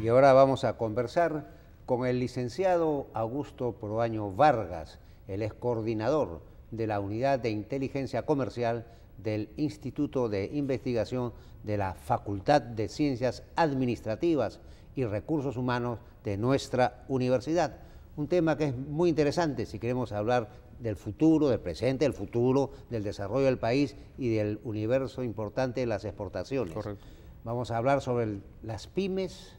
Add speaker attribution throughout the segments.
Speaker 1: Y ahora vamos a conversar con el licenciado Augusto Proaño Vargas, el ex coordinador de la Unidad de Inteligencia Comercial del Instituto de Investigación de la Facultad de Ciencias Administrativas y Recursos Humanos de nuestra universidad. Un tema que es muy interesante si queremos hablar del futuro, del presente, del futuro, del desarrollo del país y del universo importante de las exportaciones. Correcto. Vamos a hablar sobre las pymes,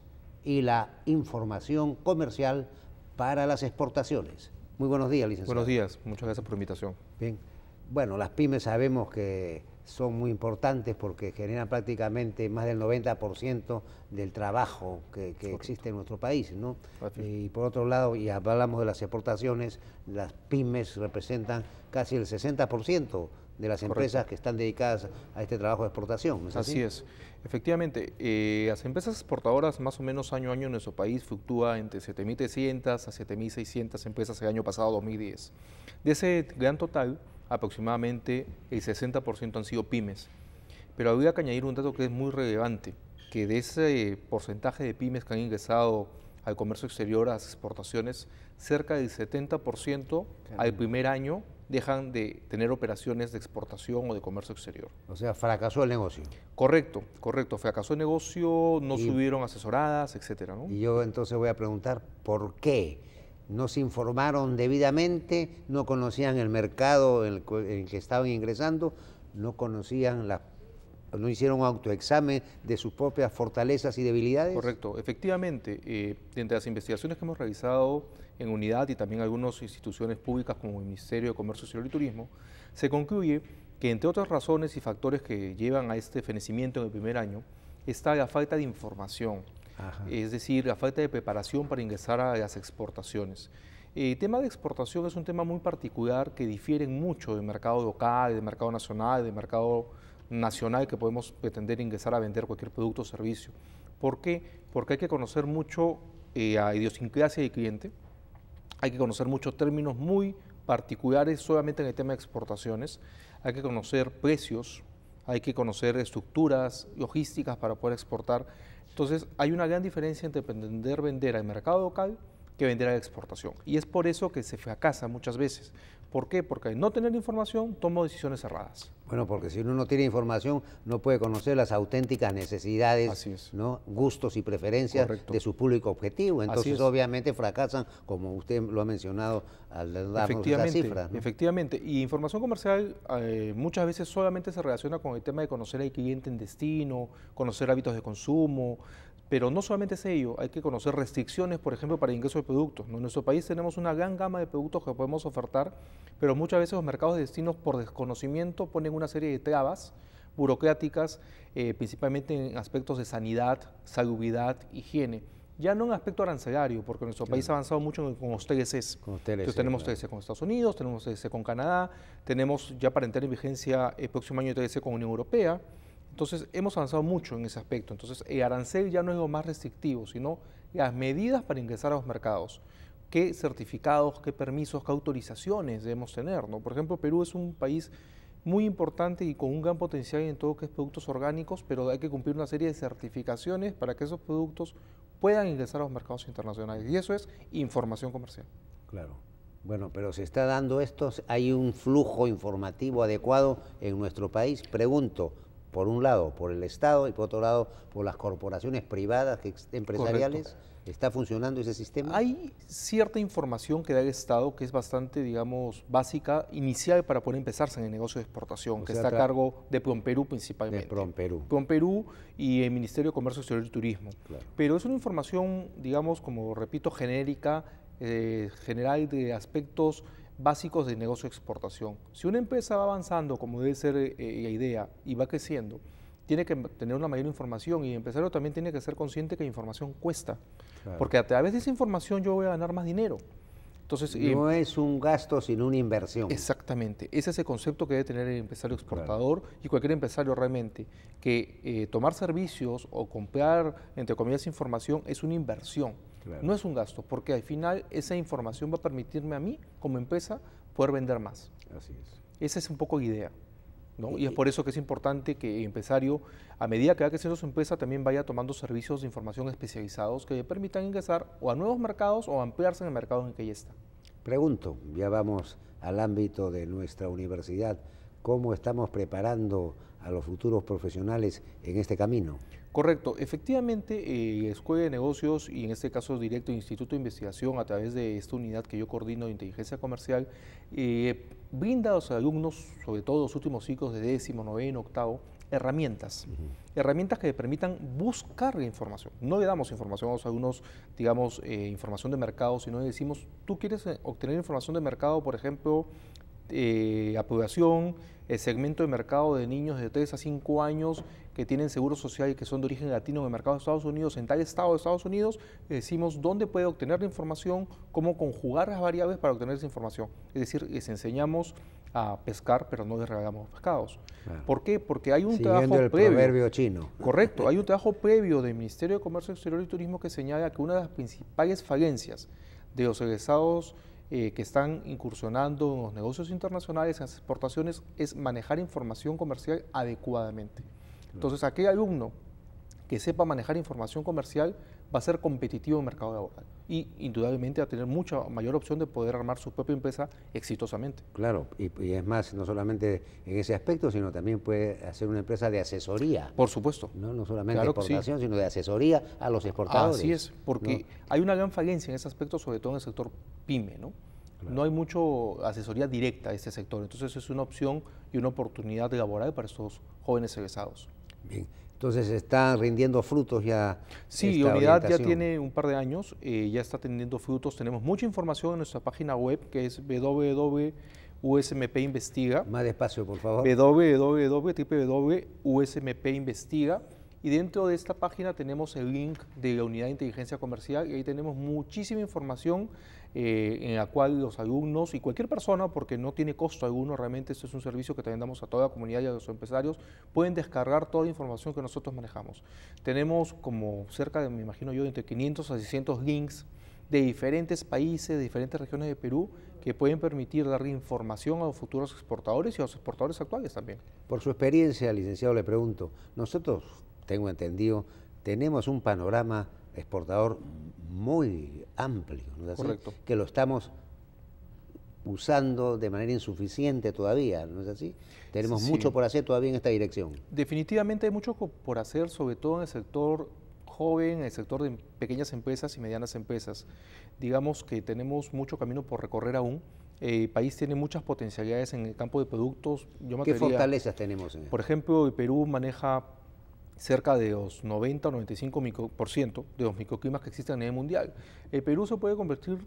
Speaker 1: y la información comercial para las exportaciones. Muy buenos días, licenciado. Buenos días,
Speaker 2: muchas gracias por la invitación. Bien,
Speaker 1: bueno, las pymes sabemos que son muy importantes porque generan prácticamente más del 90% del trabajo que, existe en nuestro país, ¿no? Eh, y por otro lado, y hablamos de las exportaciones, las pymes representan casi el 60% de las empresas que están dedicadas a este trabajo de exportación. es así? es. Efectivamente, eh, las empresas exportadoras más o
Speaker 2: menos año a año en nuestro país fluctúa entre 7.300 a 7.600 empresas el año pasado, 2010. De ese gran total, aproximadamente el 60% han sido pymes. Pero había que añadir un dato que es muy relevante, que de ese porcentaje de pymes que han ingresado al comercio exterior, a las exportaciones, cerca del 70% al primer año dejan de tener operaciones de exportación o de comercio exterior.
Speaker 1: O sea, fracasó el negocio. Correcto, correcto, fracasó el negocio, no subieron asesoradas, etcétera. Y yo entonces voy a preguntar por qué. No se informaron debidamente, no conocían el mercado en el, que estaban ingresando, no conocían las no hicieron autoexamen de sus propias fortalezas y debilidades? Correcto,
Speaker 2: efectivamente, eh, entre las investigaciones que hemos realizado en unidad y también algunas instituciones públicas como el Ministerio de Comercio Social y Turismo, se concluye que entre otras razones y factores que llevan a este fenecimiento en el primer año está la falta de información, es decir, la falta de preparación para ingresar a las exportaciones. El tema de exportación es un tema muy particular que difiere mucho del mercado local, del mercado nacional, del mercado nacional que podemos pretender ingresar a vender cualquier producto o servicio. ¿Por qué? Porque hay que conocer mucho eh, a idiosincrasia del cliente, hay que conocer muchos términos muy particulares solamente en el tema de exportaciones, hay que conocer precios, hay que conocer estructuras logísticas para poder exportar. Entonces hay una gran diferencia entre pretender vender al mercado local que vender a la exportación. Y es por eso que se fracasa
Speaker 1: muchas veces, ¿Por qué? Porque al no tener información tomo decisiones cerradas. Bueno, porque si uno no tiene información no puede conocer las auténticas necesidades, gustos y preferencias de su público objetivo. Entonces obviamente fracasan, como usted lo ha mencionado al darnos las cifras.
Speaker 2: Efectivamente, y información comercial eh, muchas veces solamente se relaciona con el tema de conocer al cliente en destino, conocer hábitos de consumo, pero no solamente es ello, hay que conocer restricciones, por ejemplo, para el ingreso de productos. En nuestro país tenemos una gran gama de productos que podemos ofertar pero muchas veces los mercados de destinos por desconocimiento ponen una serie de trabas burocráticas, eh, principalmente en aspectos de sanidad, salubridad, higiene. Ya no en aspecto arancelario, porque nuestro país ha avanzado mucho con los TLCs. tenemos TDC con Estados Unidos, tenemos TLC con Canadá, tenemos ya para entrar en vigencia el próximo año TLC con Unión Europea. Entonces, hemos avanzado mucho en ese aspecto. Entonces, el arancel ya no es lo más restrictivo, sino las medidas para ingresar a los mercados qué certificados, qué permisos, qué autorizaciones debemos tener. ¿no? Por ejemplo, Perú es un país muy importante y con un gran potencial en todo lo que es productos orgánicos, pero hay que cumplir una serie de certificaciones para que esos productos puedan ingresar a los mercados internacionales. Y eso es información comercial.
Speaker 1: Claro. Bueno, pero se está dando esto, hay un flujo informativo adecuado en nuestro país. Pregunto, por un lado por el Estado y por otro lado por las corporaciones privadas empresariales. ¿Está funcionando ese sistema? Hay cierta información que da el Estado que es bastante,
Speaker 2: digamos, básica, inicial para poder empezarse en el negocio de exportación, que está a cargo de Promperú principalmente. De Promperú. Perú y el Ministerio de Comercio Exterior y Turismo. Pero es una información, digamos, como repito, genérica, eh, general de aspectos básicos de negocio exportación. Si una empresa va avanzando, como debe ser eh, eh, la idea, y va creciendo, tiene que tener una mayor información y el empresario también tiene que ser consciente que la información cuesta, porque a través de esa información yo voy a ganar más dinero. Entonces, eh, no es un gasto, sino una inversión. Exactamente. Ese es el concepto que debe tener el empresario exportador y cualquier empresario realmente. Que tomar servicios o comprar, entre comillas, información es una inversión no es un gasto, porque al final esa información va a permitirme a mí, como empresa, poder vender más. Así es. Esa es un poco la idea. ¿no? Y, es por eso que es importante que el empresario, a medida que va creciendo su empresa, también vaya tomando servicios de información especializados que le permitan ingresar o a nuevos mercados o ampliarse en el mercado en el que ya está.
Speaker 1: Pregunto, ya vamos al ámbito de nuestra universidad, ¿cómo estamos preparando a los futuros profesionales en este camino?
Speaker 2: Correcto. efectivamente eh, Escuela de Negocios y en este caso directo Instituto de Investigación a través de esta unidad que yo coordino de inteligencia comercial, eh, brinda a los alumnos, sobre todo los últimos ciclos de décimo, noveno, octavo, herramientas. Herramientas que le permitan buscar la información. No le damos información a los alumnos, digamos, eh, información de mercado, sino le decimos, tú quieres obtener información de mercado, por ejemplo, eh, aprobación, el segmento de mercado de niños de 3 a 5 años que tienen seguro social y que son de origen latino en el mercado de Estados Unidos, en tal estado de Estados Unidos, decimos dónde puede obtener la información, cómo conjugar las variables para obtener esa información. Es decir, les enseñamos a pescar, pero no les regalamos pescados. ¿Por qué? Porque hay un trabajo chino. Correcto, hay un trabajo previo del Ministerio de Comercio Exterior y Turismo que señala que una de las principales falencias de los egresados eh, que están incursionando en los negocios internacionales, en las exportaciones, es manejar información comercial adecuadamente. Entonces, aquel alumno que sepa manejar información comercial va a ser competitivo en el mercado laboral y indudablemente va a tener mucha mayor opción de poder armar su propia empresa exitosamente.
Speaker 1: Claro, y, es más, no solamente en ese aspecto, sino también puede hacer una empresa de asesoría. Por supuesto. No, no solamente de exportación, sino de asesoría a los exportadores. Así es, porque
Speaker 2: hay una gran falencia en ese aspecto, sobre todo en el sector
Speaker 1: pyme, ¿no? No hay
Speaker 2: mucho asesoría directa a este sector, entonces es una opción y una oportunidad laboral para estos
Speaker 1: jóvenes egresados. Bien, entonces está rindiendo frutos ya. Sí, Unidad ya tiene
Speaker 2: un par de años, eh, ya está teniendo frutos. Tenemos mucha información en nuestra página web que es www.usmpinvestiga. Más despacio, por favor. www.usmpinvestiga. Y dentro de esta página tenemos el link de la unidad de inteligencia comercial y ahí tenemos muchísima información eh, en la cual los alumnos y cualquier persona, porque no tiene costo alguno, realmente esto es un servicio que también damos a toda la comunidad y a los empresarios, pueden descargar toda la información que nosotros manejamos. Tenemos como cerca de, me imagino yo, entre 500 a 600 links de diferentes países, de diferentes regiones de Perú, que pueden permitir dar información a los futuros exportadores y a los exportadores actuales también.
Speaker 1: Por su experiencia, licenciado, le pregunto, nosotros tengo entendido, tenemos un panorama exportador muy amplio, ¿no es así? que lo estamos usando de manera insuficiente todavía, ¿no es así? Tenemos mucho por hacer todavía en esta dirección.
Speaker 2: Definitivamente hay mucho por hacer, sobre todo en el sector joven, en el sector de pequeñas empresas y medianas empresas. Digamos que tenemos mucho camino por recorrer aún. Eh, el país tiene muchas potencialidades en el campo de productos. ¿Qué fortalezas tenemos? Señor? Por ejemplo, el Perú maneja cerca de los 90 o 95% de los microclimas que existen en el mundial. El Perú se puede convertir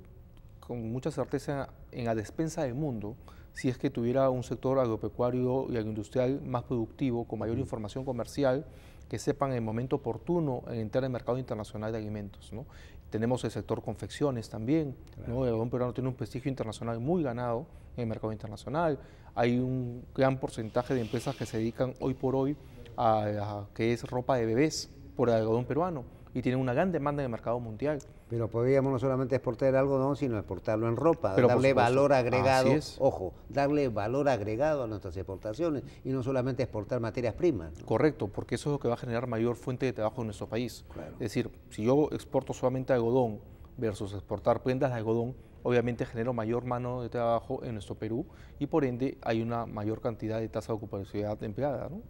Speaker 2: con mucha certeza en la despensa del mundo si es que tuviera un sector agropecuario y agroindustrial más productivo, con mayor información comercial, que sepan el momento oportuno en entrar el mercado internacional de alimentos. ¿no? Tenemos el sector confecciones también, el algodón tiene un prestigio internacional muy ganado en el mercado internacional. Hay un gran porcentaje de empresas que se dedican hoy por hoy a que es ropa de bebés por algodón peruano y tiene una gran demanda en el
Speaker 1: mercado mundial. Pero podríamos no solamente exportar el algodón, sino exportarlo en ropa, darle valor agregado, ojo, darle valor agregado a nuestras exportaciones y no solamente exportar materias primas.
Speaker 2: Correcto, porque eso es lo que va a generar mayor fuente de trabajo en nuestro país. Es decir, si yo exporto solamente algodón versus exportar prendas de algodón, obviamente genero mayor mano de trabajo en nuestro Perú y por ende hay una mayor cantidad de tasa de ocupación empleada. ¿no?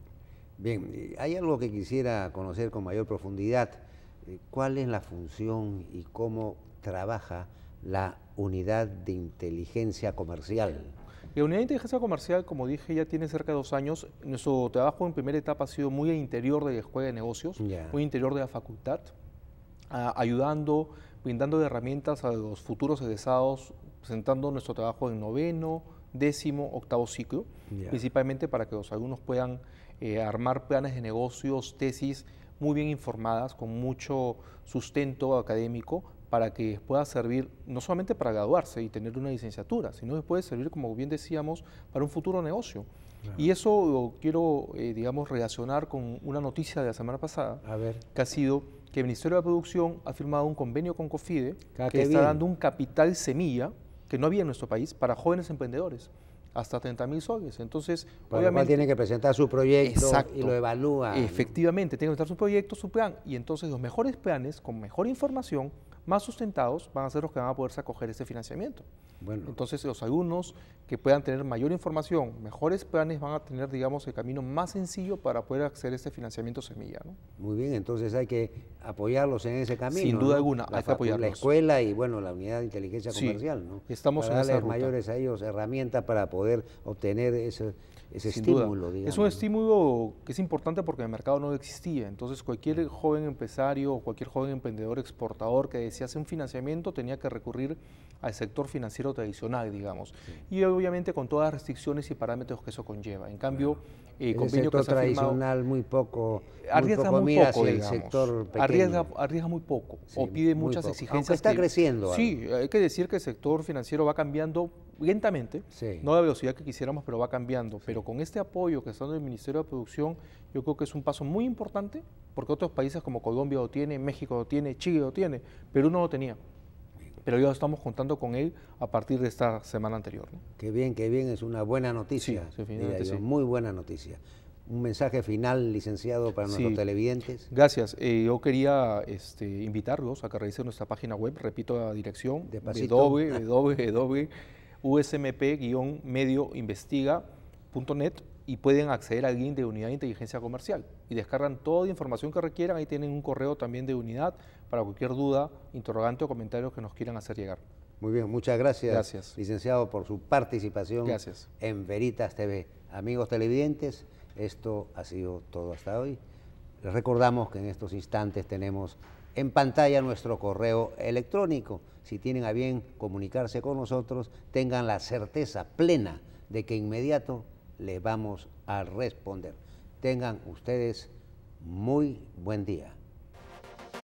Speaker 1: Bien, hay algo que quisiera conocer con mayor profundidad. Eh, ¿Cuál es la función y cómo trabaja la unidad de inteligencia comercial? La unidad de inteligencia comercial, como dije, ya tiene cerca de dos años. Nuestro trabajo en
Speaker 2: primera etapa ha sido muy interior de la escuela de negocios, muy interior de la facultad, ayudando, brindando herramientas a los futuros egresados, presentando nuestro trabajo en noveno, décimo, octavo ciclo, principalmente para que los alumnos puedan eh, armar planes de negocios, tesis muy bien informadas, con mucho sustento académico, para que pueda servir no solamente para graduarse y tener una licenciatura, sino que puede servir, como bien decíamos, para un futuro negocio. Y eso lo quiero, eh, digamos, relacionar con una noticia de la semana pasada, que ha sido que el Ministerio de la Producción ha firmado un convenio con COFIDE, ah, que está dando un capital semilla que no había en nuestro país para jóvenes emprendedores hasta 30 mil soles. Entonces, obviamente. tiene
Speaker 1: que presentar su proyecto y lo
Speaker 2: evalúa. Efectivamente, tiene que presentar su proyecto, su plan. Y entonces, los mejores planes, con mejor información, más sustentados van a ser los que van a poder acoger ese financiamiento. Bueno. Entonces, los alumnos que puedan tener mayor información, mejores planes, van a tener, digamos, el camino más sencillo para
Speaker 1: poder acceder a este financiamiento semilla. Muy bien, entonces hay que apoyarlos en ese camino. Sin duda alguna, hay que apoyarlos. La escuela y, bueno, la unidad de inteligencia comercial, sí, Estamos en esa ruta. mayores a ellos herramientas para poder obtener ese, ese estímulo. es un estímulo
Speaker 2: que es importante porque el mercado no existía. Entonces cualquier joven empresario o cualquier joven emprendedor exportador que desease un financiamiento tenía que recurrir al sector financiero tradicional, digamos. Y obviamente con todas las restricciones y parámetros que eso conlleva. En cambio, el eh, sector que tradicional
Speaker 1: muy poco, arriesga muy poco, el sector pequeño. Arriesga, arriesga, muy poco o pide muchas exigencias. está creciendo. Sí,
Speaker 2: hay que decir que el sector financiero va cambiando lentamente, no a la velocidad que quisiéramos, pero va cambiando. Pero con este apoyo que está dando el Ministerio de Producción, yo creo que es un paso muy importante, porque otros países como Colombia lo tiene, México lo tiene, Chile lo tiene, Perú no lo tenía. Pero ya estamos contando con él a partir de esta semana anterior.
Speaker 1: Qué bien, qué bien, es una buena noticia. Sí, muy buena noticia un mensaje final, licenciado, para nuestros televidentes.
Speaker 2: Gracias. Eh, yo
Speaker 1: quería este, invitarlos a
Speaker 2: que revisen nuestra página web. Repito la dirección: www usmp-medioinvestiga.net y pueden acceder al link de Unidad de Inteligencia Comercial y descargan toda la información que requieran. Ahí tienen un correo también de unidad para cualquier duda,
Speaker 1: interrogante o comentario que nos quieran hacer llegar. Muy bien, muchas gracias, licenciado, por su participación en Veritas TV. Amigos televidentes, esto ha sido todo hasta hoy. Les recordamos que en estos instantes tenemos en pantalla nuestro correo electrónico. Si tienen a bien comunicarse con nosotros, tengan la certeza plena de que inmediato les vamos a responder. Tengan ustedes muy buen día.